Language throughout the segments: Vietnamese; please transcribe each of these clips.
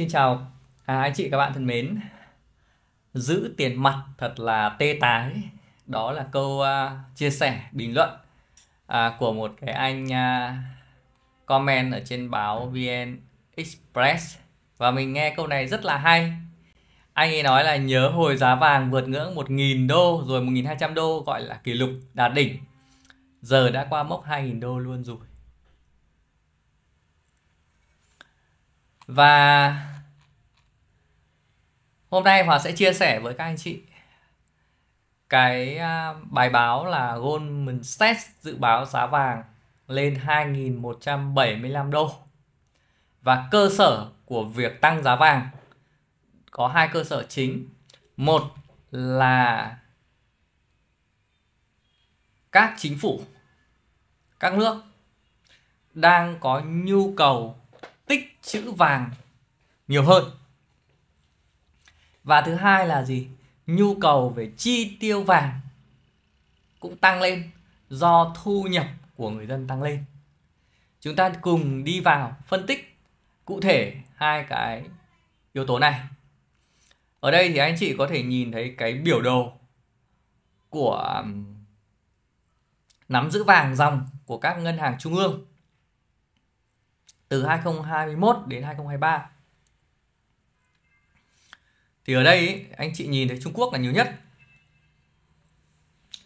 Xin chào à, anh chị các bạn thân mến Giữ tiền mặt thật là tê tái Đó là câu uh, chia sẻ, bình luận uh, Của một cái anh uh, comment ở trên báo VN Express Và mình nghe câu này rất là hay Anh ấy nói là nhớ hồi giá vàng vượt ngưỡng 1.000 đô Rồi 1.200 đô gọi là kỷ lục đạt đỉnh Giờ đã qua mốc 2.000 đô luôn rồi Và Hôm nay Hòa sẽ chia sẻ với các anh chị cái à, bài báo là Goldman Sachs dự báo giá vàng lên 2.175 đô và cơ sở của việc tăng giá vàng có hai cơ sở chính một là các chính phủ các nước đang có nhu cầu tích trữ vàng nhiều hơn và thứ hai là gì nhu cầu về chi tiêu vàng cũng tăng lên do thu nhập của người dân tăng lên chúng ta cùng đi vào phân tích cụ thể hai cái yếu tố này ở đây thì anh chị có thể nhìn thấy cái biểu đồ của nắm giữ vàng dòng của các ngân hàng trung ương từ 2021 đến 2023 thì ở đây anh chị nhìn thấy Trung Quốc là nhiều nhất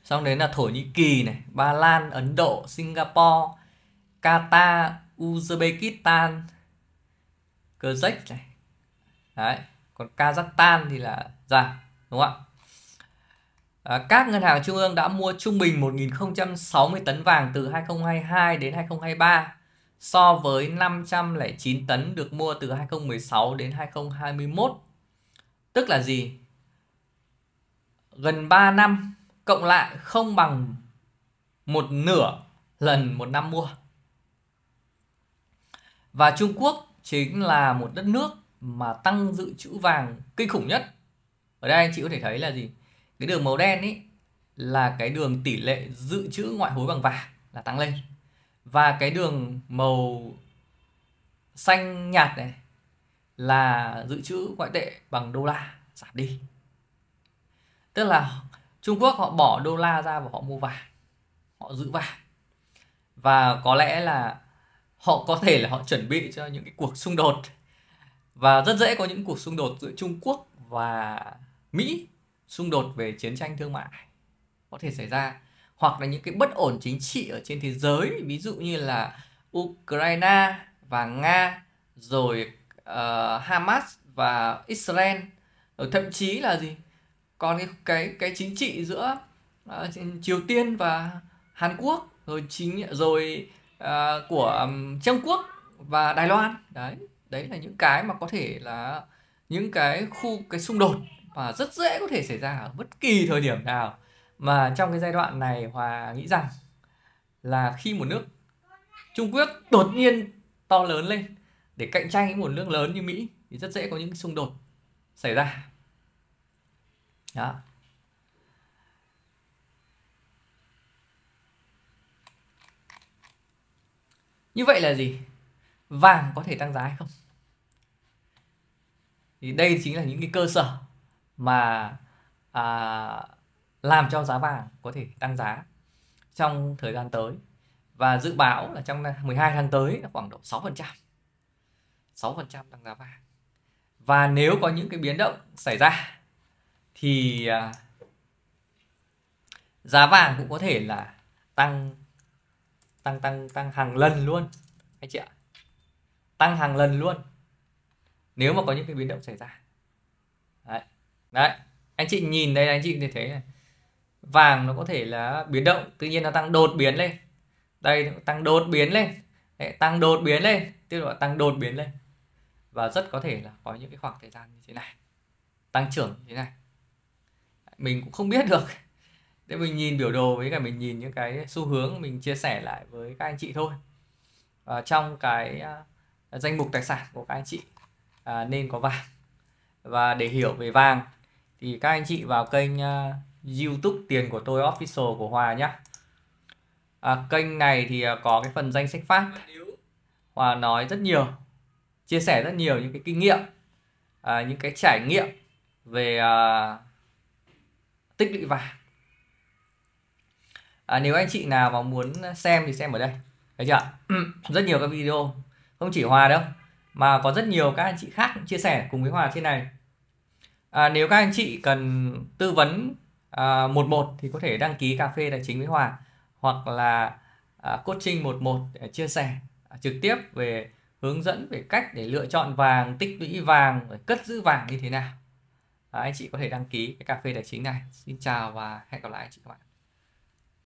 xong đến là Thổ Nhĩ Kỳ này Ba Lan Ấn Độ Singapore Qatar Uzbekistan Kyrgyz này đấy còn Kazakhstan thì là giảm đúng không ạ À, các ngân hàng trung ương đã mua trung bình 1.060 tấn vàng từ 2022 đến 2023 so với 509 tấn được mua từ 2016 đến 2021 Tức là gì? Gần 3 năm cộng lại không bằng một nửa lần một năm mua. Và Trung Quốc chính là một đất nước mà tăng dự trữ vàng kinh khủng nhất. Ở đây anh chị có thể thấy là gì? Cái đường màu đen ấy là cái đường tỷ lệ dự trữ ngoại hối bằng vàng là tăng lên. Và cái đường màu xanh nhạt này là dự trữ ngoại tệ bằng đô la giảm đi tức là Trung Quốc họ bỏ đô la ra và họ mua vàng họ giữ vàng và có lẽ là họ có thể là họ chuẩn bị cho những cái cuộc xung đột và rất dễ có những cuộc xung đột giữa Trung Quốc và Mỹ xung đột về chiến tranh thương mại có thể xảy ra hoặc là những cái bất ổn chính trị ở trên thế giới ví dụ như là Ukraine và Nga rồi uh, Hamas và Israel rồi thậm chí là gì còn cái cái cái chính trị giữa uh, Triều Tiên và Hàn Quốc rồi chính rồi uh, của Trung Quốc và Đài Loan đấy đấy là những cái mà có thể là những cái khu cái xung đột và rất dễ có thể xảy ra ở bất kỳ thời điểm nào mà trong cái giai đoạn này hòa nghĩ rằng là khi một nước Trung Quốc đột nhiên to lớn lên để cạnh tranh với một nước lớn như Mỹ thì rất dễ có những xung đột xảy ra đó như vậy là gì vàng có thể tăng giá hay không thì đây chính là những cái cơ sở mà à, làm cho giá vàng có thể tăng giá trong thời gian tới và dự báo là trong 12 tháng tới khoảng độ 6% 6% tăng giá vàng và nếu có những cái biến động xảy ra thì à, giá vàng cũng có thể là tăng tăng tăng tăng hàng lần luôn anh chị ạ tăng hàng lần luôn nếu mà có những cái biến động xảy ra đấy, đấy. anh chị nhìn đây anh chị thì thấy này vàng nó có thể là biến động tự nhiên nó tăng đột biến lên đây tăng đột biến lên đấy, tăng đột biến lên tức là tăng đột biến lên và rất có thể là có những cái khoảng thời gian như thế này tăng trưởng như thế này mình cũng không biết được để mình nhìn biểu đồ với cả mình nhìn những cái xu hướng mình chia sẻ lại với các anh chị thôi và trong cái à, danh mục tài sản của các anh chị à, nên có vàng và để hiểu về vàng thì các anh chị vào kênh à, YouTube tiền của tôi official của Hòa nhé à, kênh này thì có cái phần danh sách phát Hòa nói rất nhiều chia sẻ rất nhiều những cái kinh nghiệm à, những cái trải nghiệm về à, tích lũy vàng à, nếu anh chị nào mà muốn xem thì xem ở đây thấy chưa rất nhiều các video không chỉ hòa đâu mà có rất nhiều các anh chị khác chia sẻ cùng với hòa trên này à, nếu các anh chị cần tư vấn à, một một thì có thể đăng ký cà phê tài chính với hòa hoặc là à, coaching một một để chia sẻ trực tiếp về hướng dẫn về cách để lựa chọn vàng tích lũy vàng và cất giữ vàng như thế nào à, anh chị có thể đăng ký cái cà phê tài chính này xin chào và hẹn gặp lại anh chị các bạn